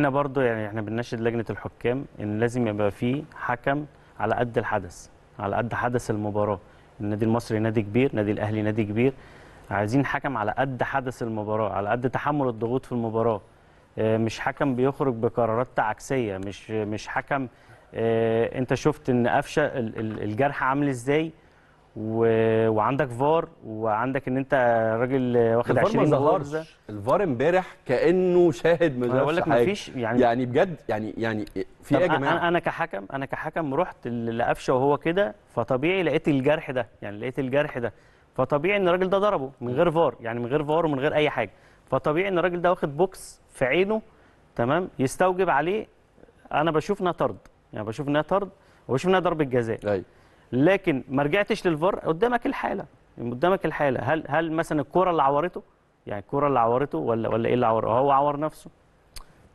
احنا برضو يعني احنا بنناشد لجنه الحكام ان لازم يبقى في حكم على قد الحدث على قد حدث المباراه النادي المصري نادي كبير نادي الاهلي نادي كبير عايزين حكم على قد حدث المباراه على قد تحمل الضغوط في المباراه آه، مش حكم بيخرج بقرارات عكسيه مش مش حكم آه، انت شفت ان قفشه الجرح عامل ازاي و... وعندك فار وعندك ان انت راجل واخد 20 مليون الفار امبارح كانه شاهد ما بقول لك مفيش يعني يعني بجد يعني يعني في ايه يا جماعه انا انا كحكم انا كحكم رحت لقفشه وهو كده فطبيعي لقيت الجرح ده يعني لقيت الجرح ده فطبيعي ان الراجل ده ضربه من غير فار يعني من غير فار ومن غير اي حاجه فطبيعي ان الراجل ده واخد بوكس في عينه تمام يستوجب عليه انا بشوف انها طرد يعني بشوف انها طرد وبشوف انها ضربه جزاء ايوه لكن ما رجعتش للفار قدامك الحاله قدامك الحاله هل هل مثلا الكوره اللي عورته يعني الكوره اللي عورته ولا ولا ايه اللي عوره هو عور نفسه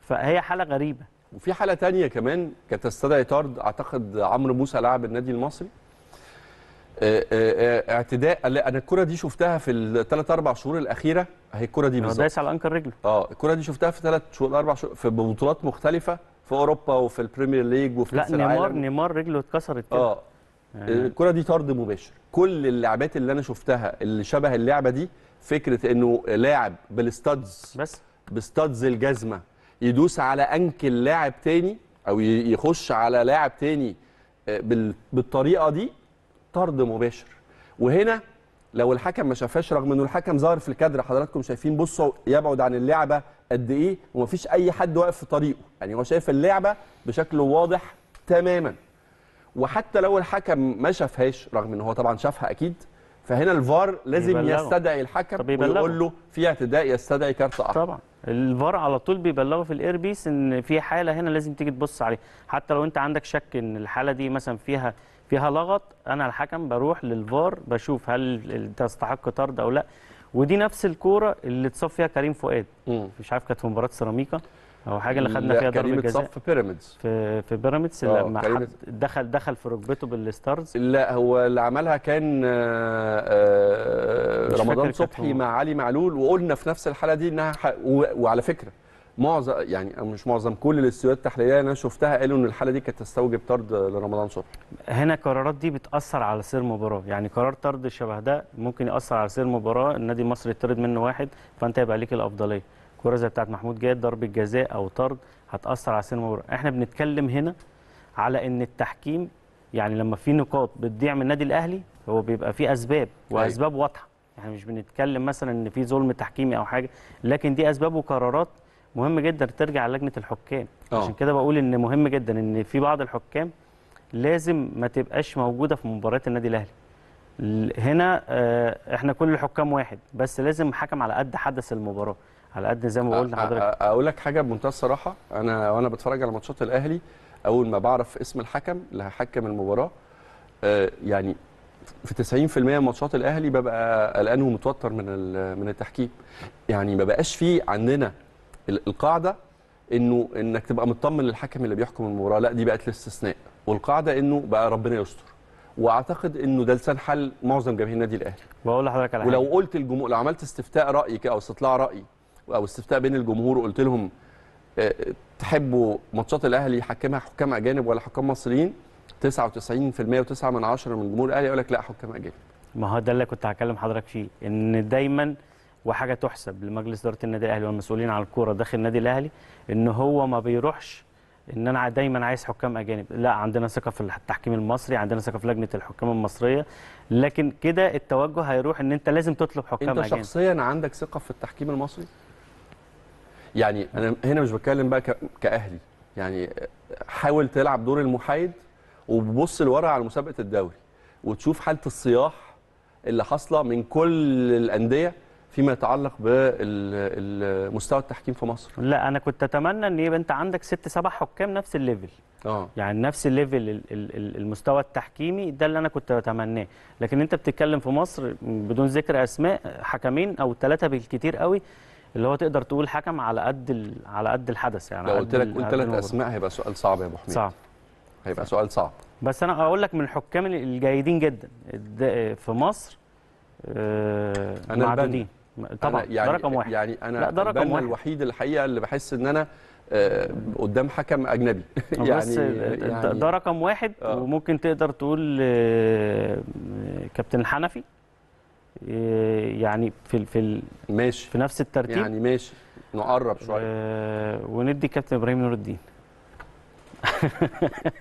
فهي حاله غريبه وفي حاله تانية كمان كانت تستدعي طرد اعتقد عمرو موسى لاعب النادي المصري آه، آه، آه، اعتداء لا انا الكره دي شفتها في الثلاث اربع شهور الاخيره هي الكره دي بالظبط دايس على انكر رجله اه الكره دي شفتها في ثلاث شهور اربع شهور في بطولات مختلفه في اوروبا وفي البريمير ليج وفي لا نيمار نيمار رجله اتكسرت كده اه آه. آه، الكره دي طرد مباشر كل اللعبات اللي انا شفتها اللي شبه اللعبه دي فكره انه لاعب بالستادز بس بستادز الجزمه يدوس على انكل لاعب تاني او يخش على لاعب تاني آه، بالطريقه دي طرد مباشر وهنا لو الحكم ما شافهاش رغم انه الحكم ظاهر في الكادر حضراتكم شايفين بصوا يبعد عن اللعبه قد ايه ومفيش اي حد واقف في طريقه يعني هو شايف اللعبه بشكل واضح تماما وحتى لو الحكم ما شافهاش رغم ان هو طبعا شافها اكيد فهنا الفار لازم يبلغه. يستدعي الحكم ويقول له في اعتداء يستدعي كارت احمر طبعا الفار على طول بيبلغه في الاير بيس ان في حاله هنا لازم تيجي تبص عليها حتى لو انت عندك شك ان الحاله دي مثلا فيها فيها لغط انا الحكم بروح للفار بشوف هل تستحق طرد او لا ودي نفس الكوره اللي اتصاب فيها كريم فؤاد مش عارف كانت في مباراه سيراميكا هو حاجه اللي خدنا فيها ضربه جزاء صف بيراميدز في في بيراميدز آه، لما دخل دخل في ركبته بالستارز لا هو اللي عملها كان آه، آه، رمضان صبحي مع علي معلول وقلنا في نفس الحاله دي انها وعلى فكره معظم يعني مش معظم كل الاستوديوهات التحليليه انا شفتها قالوا ان الحاله دي كانت تستوجب طرد لرمضان صبحي هنا القرارات دي بتاثر على سير مباراه يعني قرار طرد شبه ده ممكن ياثر على سير مباراه النادي المصري يطرد منه واحد فانت يبقى ليك الافضليه الكره زي بتاعت محمود جاد ضربه جزاء او طرد هتاثر على سينما احنا بنتكلم هنا على ان التحكيم يعني لما في نقاط بتضيع من النادي الاهلي هو بيبقى في اسباب واسباب أيوة. واضحه يعني مش بنتكلم مثلا ان في ظلم تحكيمي او حاجه لكن دي اسباب وقرارات مهم جدا ترجع لجنه الحكام أوه. عشان كده بقول ان مهم جدا ان في بعض الحكام لازم ما تبقاش موجوده في مباريات النادي الاهلي هنا آه، احنا كل الحكام واحد بس لازم حكم على قد حدث المباراه على قد زي ما قلت لحضرتك اقول لك حاجه بمنتهى الصراحه انا وانا بتفرج على ماتشات الاهلي اول ما بعرف اسم الحكم اللي هيحكم المباراه آه، يعني في 90% من ماتشات الاهلي ببقى قلقان ومتوتر من من التحكيم يعني ما بقاش في عندنا القاعده انه انك تبقى مطمن للحكم اللي بيحكم المباراه لا دي بقت الاستثناء والقاعده انه بقى ربنا يستر واعتقد انه ده لسان حل معظم جماهير النادي الاهلي بقول لحضرتك على ولو قلت الجمهور لو عملت استفتاء راي او استطلاع راي او استفتاء بين الجمهور وقلت لهم آه، تحبوا ماتشات الاهلي يحكمها حكام اجانب ولا حكام مصريين 99% و9 من 10 من جمهور الاهلي يقول لك لا حكام اجانب ما هو ده اللي كنت هكلم حضرتك فيه ان دايما وحاجه تحسب لمجلس اداره النادي الاهلي والمسؤولين على الكوره داخل النادي الاهلي ان هو ما بيروحش ان انا دايما عايز حكام اجانب لا عندنا ثقه في التحكيم المصري عندنا ثقه في لجنه الحكام المصريه لكن كده التوجه هيروح ان انت لازم تطلب حكام اجانب انت شخصيا أجانب. عندك ثقه في التحكيم المصري يعني انا هنا مش بتكلم بقى كاهلي يعني حاول تلعب دور المحايد وبص لورا على مسابقه الدوري وتشوف حاله الصياح اللي حاصله من كل الانديه فيما يتعلق بمستوى التحكيم في مصر لا انا كنت اتمنى ان يبقى انت عندك ست سبع حكام نفس الليفل اه يعني نفس الليفل المستوى التحكيمي ده اللي انا كنت بتمناه لكن انت بتتكلم في مصر بدون ذكر اسماء حكمين او ثلاثه بالكثير قوي اللي هو تقدر تقول حكم على قد على قد الحدث يعني لو قلت لك قلت ثلاث اسماء هيبقى سؤال صعب يا ابو حميد صعب هيبقى سؤال صعب بس انا اقول لك من الحكام الجيدين جدا في مصر آه، أنا معدودين طبعا أنا يعني ده رقم واحد يعني انا ده رقم واحد الوحيد الحقيقه اللي بحس ان انا آه، قدام حكم اجنبي يعني, بس يعني ده رقم واحد أوه. وممكن تقدر تقول آه، كابتن الحنفي يعني في في ماشي في نفس الترتيب يعني ماشي نقرب شويه آه وندي كابتن ابراهيم نور الدين